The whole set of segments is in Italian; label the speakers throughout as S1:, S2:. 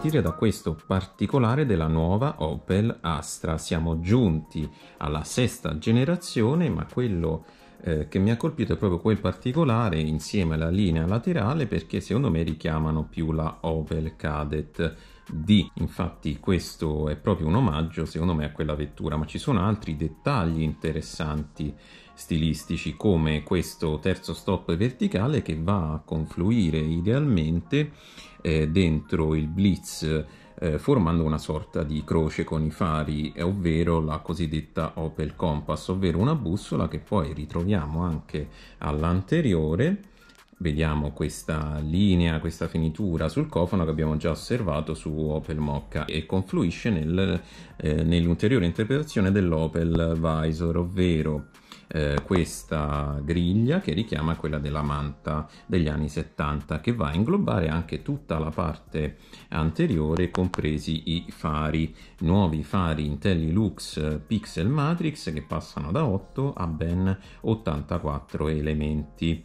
S1: partire da questo particolare della nuova Opel Astra. Siamo giunti alla sesta generazione, ma quello eh, che mi ha colpito è proprio quel particolare insieme alla linea laterale perché secondo me richiamano più la Opel Cadet D. Infatti questo è proprio un omaggio secondo me a quella vettura, ma ci sono altri dettagli interessanti stilistici come questo terzo stop verticale che va a confluire idealmente eh, dentro il blitz eh, formando una sorta di croce con i fari, eh, ovvero la cosiddetta Opel Compass, ovvero una bussola che poi ritroviamo anche all'anteriore vediamo questa linea, questa finitura sul cofano che abbiamo già osservato su Opel Mocca e confluisce nel, eh, nell'ulteriore interpretazione dell'Opel Visor, ovvero eh, questa griglia che richiama quella della manta degli anni 70 che va a inglobare anche tutta la parte anteriore compresi i fari nuovi fari IntelliLux Pixel Matrix che passano da 8 a ben 84 elementi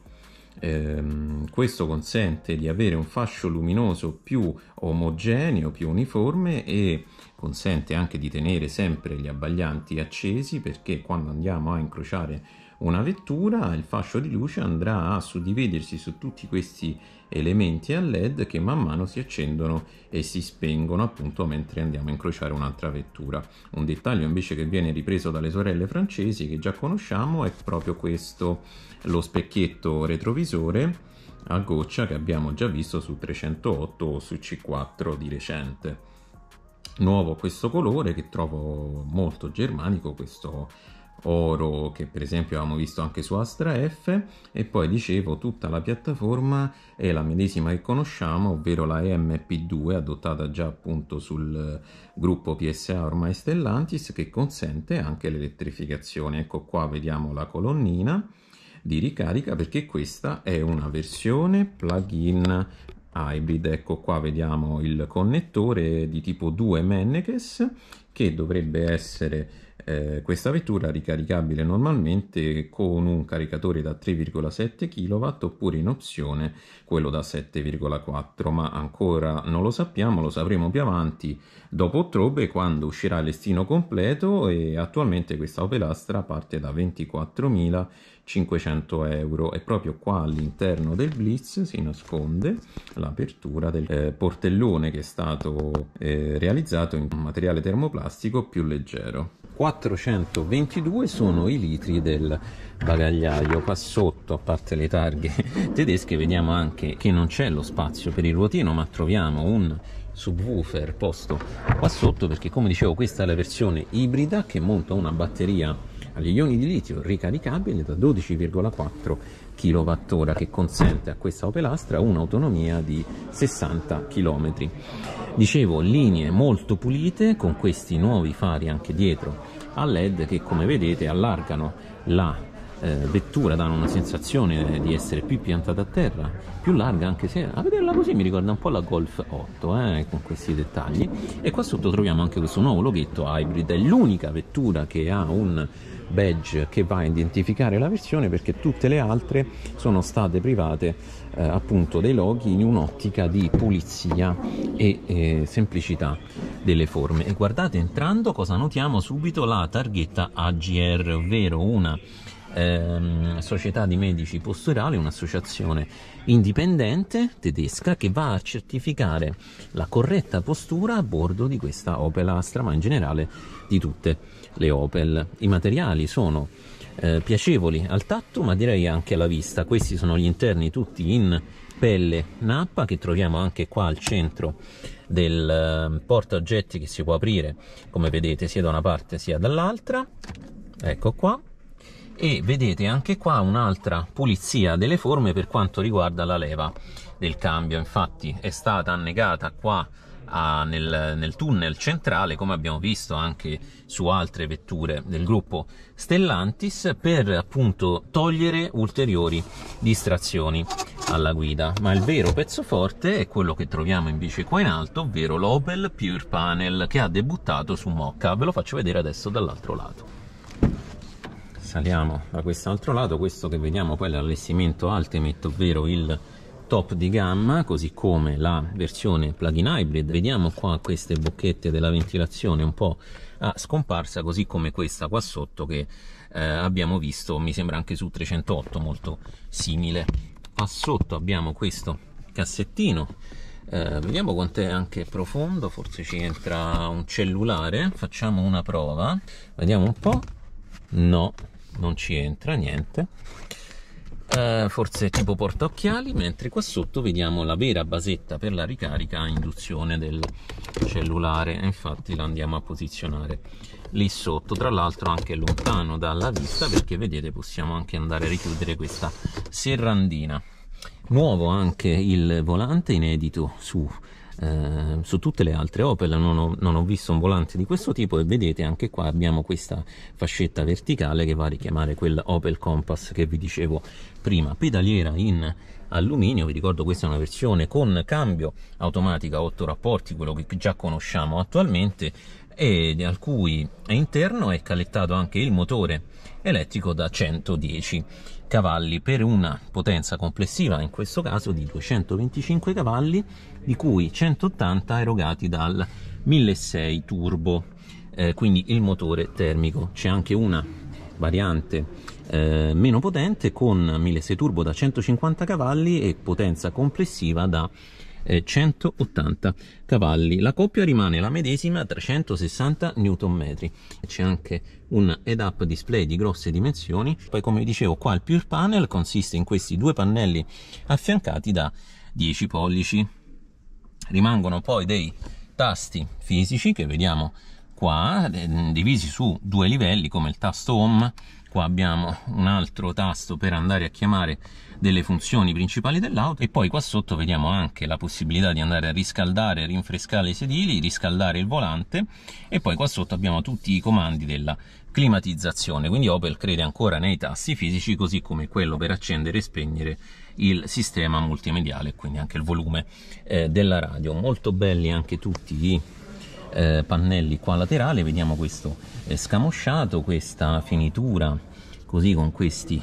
S1: Ehm, questo consente di avere un fascio luminoso più omogeneo, più uniforme e consente anche di tenere sempre gli abbaglianti accesi perché quando andiamo a incrociare una vettura, il fascio di luce andrà a suddividersi su tutti questi elementi a led che man mano si accendono e si spengono appunto mentre andiamo a incrociare un'altra vettura. Un dettaglio invece che viene ripreso dalle sorelle francesi che già conosciamo è proprio questo, lo specchietto retrovisore a goccia che abbiamo già visto su 308 o su C4 di recente. Nuovo questo colore che trovo molto germanico, questo oro che per esempio abbiamo visto anche su Astra F e poi dicevo tutta la piattaforma è la medesima che conosciamo ovvero la mp 2 adottata già appunto sul gruppo PSA ormai Stellantis che consente anche l'elettrificazione ecco qua vediamo la colonnina di ricarica perché questa è una versione plug-in hybrid ecco qua vediamo il connettore di tipo 2 Mennekes che dovrebbe essere eh, questa vettura ricaricabile normalmente con un caricatore da 3,7 kW oppure in opzione quello da 7,4 ma ancora non lo sappiamo lo sapremo più avanti dopo ottobre quando uscirà l'estino completo e attualmente questa Opel Astra parte da 24.500 euro e proprio qua all'interno del Blitz si nasconde l'apertura del eh, portellone che è stato eh, realizzato in un materiale termoplastico più leggero 422 sono i litri del bagagliaio qua sotto a parte le targhe tedesche vediamo anche che non c'è lo spazio per il ruotino ma troviamo un subwoofer posto qua sotto perché come dicevo questa è la versione ibrida che monta una batteria agli ioni di litio ricaricabile da 12,4 kWh che consente a questa Opel Astra un'autonomia di 60 km Dicevo, linee molto pulite con questi nuovi fari anche dietro a LED che come vedete allargano la eh, vettura, danno una sensazione di essere più piantata a terra, più larga anche se a vederla così mi ricorda un po' la Golf 8 eh, con questi dettagli e qua sotto troviamo anche questo nuovo loghetto hybrid, è l'unica vettura che ha un badge che va a identificare la versione perché tutte le altre sono state private eh, appunto dei loghi in un'ottica di pulizia e eh, semplicità delle forme. E guardate entrando cosa notiamo subito la targhetta AGR, ovvero una ehm, Società di Medici Posturali, un'associazione indipendente tedesca che va a certificare la corretta postura a bordo di questa Opel Astra, ma in generale di tutte le Opel. I materiali sono eh, piacevoli al tatto, ma direi anche alla vista. Questi sono gli interni tutti in pelle nappa che troviamo anche qua al centro del ehm, portaoggetti che si può aprire come vedete sia da una parte sia dall'altra ecco qua e vedete anche qua un'altra pulizia delle forme per quanto riguarda la leva del cambio infatti è stata annegata qua a, nel, nel, tunnel centrale, come abbiamo visto anche su altre vetture del gruppo Stellantis, per appunto togliere ulteriori distrazioni alla guida. Ma il vero pezzo forte è quello che troviamo invece qua in alto, ovvero l'Opel Pure Panel che ha debuttato su Mocca. Ve lo faccio vedere adesso dall'altro lato saliamo da quest'altro lato questo che vediamo poi è l'allestimento Ultimate ovvero il top di gamma così come la versione plug-in hybrid vediamo qua queste bocchette della ventilazione un po' a scomparsa così come questa qua sotto che eh, abbiamo visto mi sembra anche su 308 molto simile qua sotto abbiamo questo cassettino eh, vediamo quanto è anche profondo forse ci entra un cellulare facciamo una prova vediamo un po' no non ci entra niente eh, forse tipo portaocchiali mentre qua sotto vediamo la vera basetta per la ricarica a induzione del cellulare infatti la andiamo a posizionare lì sotto tra l'altro anche lontano dalla vista perché vedete possiamo anche andare a richiudere questa serrandina nuovo anche il volante inedito su Ehm, su tutte le altre Opel non ho, non ho, visto un volante di questo tipo e vedete anche qua abbiamo questa fascetta verticale che va a richiamare quel Opel Compass che vi dicevo prima pedaliera in alluminio vi ricordo questa è una versione con cambio automatica 8 rapporti quello che già conosciamo attualmente e al cui interno è calettato anche il motore elettrico da 110 cavalli per una potenza complessiva in questo caso di 225 cavalli di cui 180 erogati dal 1.6 turbo, eh, quindi il motore termico. C'è anche una variante eh, meno potente con 1.6 turbo da 150 cavalli e potenza complessiva da 180 eh, cavalli. La coppia rimane la medesima, 360 Nm. C'è anche un head-up display di grosse dimensioni. Poi, come vi dicevo, qua il Pure Panel consiste in questi due pannelli affiancati da 10 pollici rimangono poi dei tasti fisici che vediamo qua eh, divisi su due livelli come il tasto home qua abbiamo un altro tasto per andare a chiamare delle funzioni principali dell'auto e poi qua sotto vediamo anche la possibilità di andare a riscaldare rinfrescare i sedili riscaldare il volante e poi qua sotto abbiamo tutti i comandi della climatizzazione, quindi Opel crede ancora nei tassi fisici così come quello per accendere e spegnere il sistema multimediale, quindi anche il volume eh, della radio. Molto belli anche tutti i eh, pannelli qua laterale, vediamo questo eh, scamosciato, questa finitura così con questi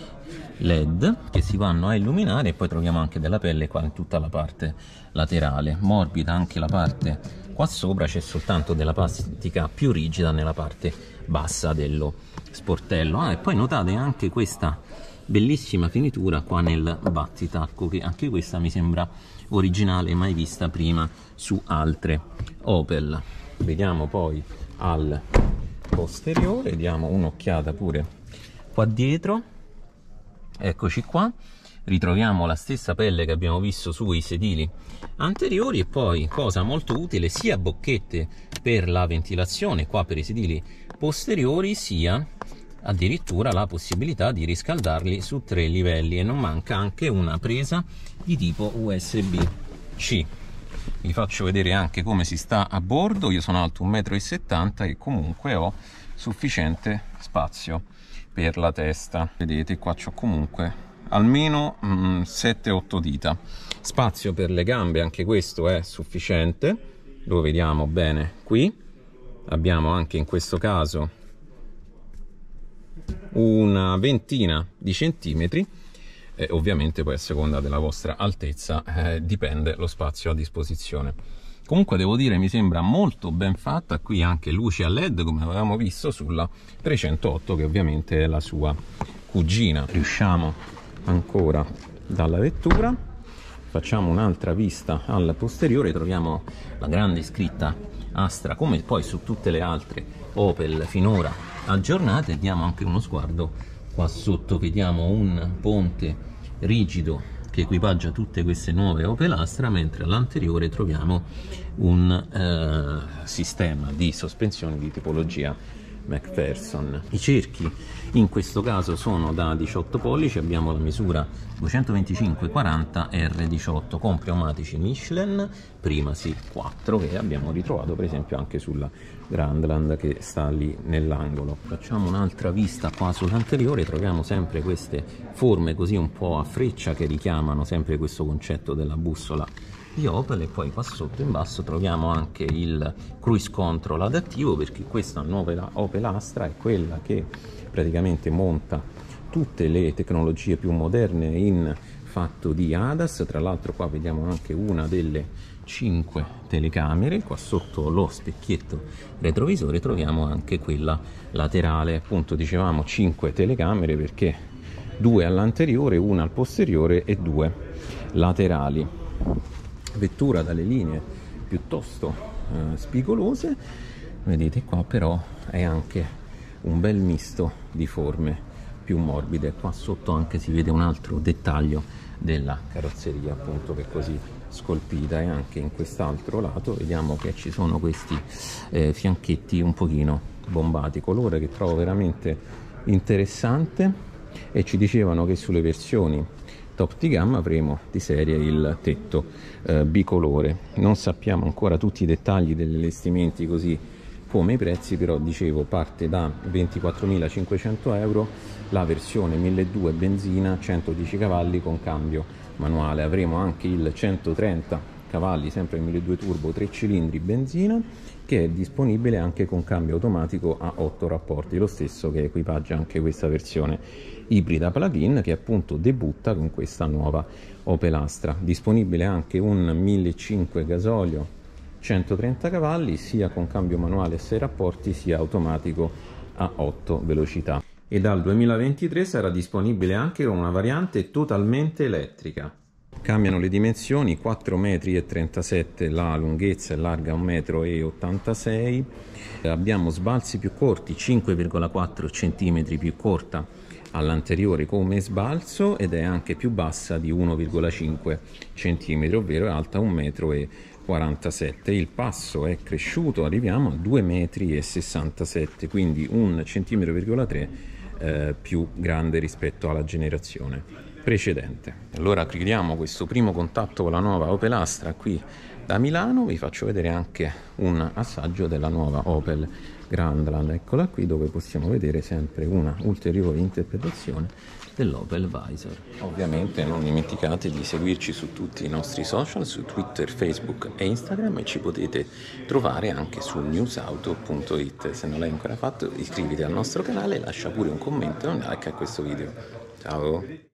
S1: led che si vanno a illuminare e poi troviamo anche della pelle qua in tutta la parte laterale, morbida anche la parte qua sopra c'è soltanto della plastica più rigida nella parte bassa dello sportello ah, e poi notate anche questa bellissima finitura qua nel battitacco che anche questa mi sembra originale mai vista prima su altre Opel vediamo poi al posteriore diamo un'occhiata pure qua dietro eccoci qua ritroviamo la stessa pelle che abbiamo visto sui sedili anteriori e poi cosa molto utile sia bocchette per la ventilazione qua per i sedili posteriori sia addirittura la possibilità di riscaldarli su tre livelli e non manca anche una presa di tipo USB-C vi faccio vedere anche come si sta a bordo io sono alto 1,70 m e comunque ho sufficiente spazio per la testa vedete qua c'ho comunque almeno 7-8 mm, dita spazio per le gambe anche questo è sufficiente lo vediamo bene qui abbiamo anche in questo caso una ventina di centimetri e ovviamente poi a seconda della vostra altezza eh, dipende lo spazio a disposizione comunque devo dire mi sembra molto ben fatta qui anche luce a led come avevamo visto sulla 308 che ovviamente è la sua cugina riusciamo ancora dalla vettura facciamo un'altra vista al posteriore troviamo la grande scritta Astra come poi su tutte le altre Opel finora aggiornate diamo anche uno sguardo qua sotto vediamo un ponte rigido che equipaggia tutte queste nuove Opel Astra mentre all'anteriore troviamo un eh, sistema di sospensioni di tipologia MacPherson. I cerchi in questo caso sono da 18 pollici, abbiamo la misura 225-40 R18 con pneumatici Michelin, primasi 4 che abbiamo ritrovato per esempio anche sulla Grandland che sta lì nell'angolo. Facciamo un'altra vista qua sull'anteriore, troviamo sempre queste forme così un po' a freccia che richiamano sempre questo concetto della bussola di Opel e poi qua sotto in basso troviamo anche il cruise control adattivo perché questa nuova Opel Astra è quella che praticamente monta tutte le tecnologie più moderne in fatto di ADAS, tra l'altro qua vediamo anche una delle 5 telecamere, qua sotto lo specchietto retrovisore troviamo anche quella laterale, appunto dicevamo 5 telecamere perché due all'anteriore, una al posteriore e due laterali vettura dalle linee piuttosto eh, spigolose vedete qua però è anche un bel misto di forme più morbide qua sotto anche si vede un altro dettaglio della carrozzeria appunto che è così scolpita e anche in quest'altro lato vediamo che ci sono questi eh, fianchetti un pochino bombati colore che trovo veramente interessante e ci dicevano che sulle versioni top di gamma avremo di serie il tetto eh, bicolore non sappiamo ancora tutti i dettagli degli allestimenti così come i prezzi però dicevo parte da 24.500 euro la versione 1.200 benzina 110 cavalli con cambio manuale avremo anche il 130 cavalli sempre 1.200 turbo 3 cilindri benzina che è disponibile anche con cambio automatico a 8 rapporti lo stesso che equipaggia anche questa versione ibrida plug-in che appunto debutta con questa nuova Opel Astra. Disponibile anche un 1.500 gasolio 130 cavalli sia con cambio manuale a 6 rapporti sia automatico a 8 velocità. E dal 2023 sarà disponibile anche una variante totalmente elettrica cambiano le dimensioni 4,37 metri la lunghezza è larga 1,86 metro abbiamo sbalzi più corti 5,4 cm più corta all'anteriore come sbalzo ed è anche più bassa di 1,5 cm, ovvero è alta 1,47 m. Il passo è cresciuto, arriviamo a 2,67 m, quindi 1,3 cm eh, più grande rispetto alla generazione precedente. Allora chiudiamo questo primo contatto con la nuova Opel Astra qui da Milano vi faccio vedere anche un assaggio della nuova Opel Grandland, eccola qui dove possiamo vedere sempre una ulteriore interpretazione dell'Opel Visor. Ovviamente non dimenticate di seguirci su tutti i nostri social, su Twitter, Facebook e Instagram e ci potete trovare anche su newsauto.it. Se non l'hai ancora fatto iscriviti al nostro canale, lascia pure un commento e un like a questo video. Ciao!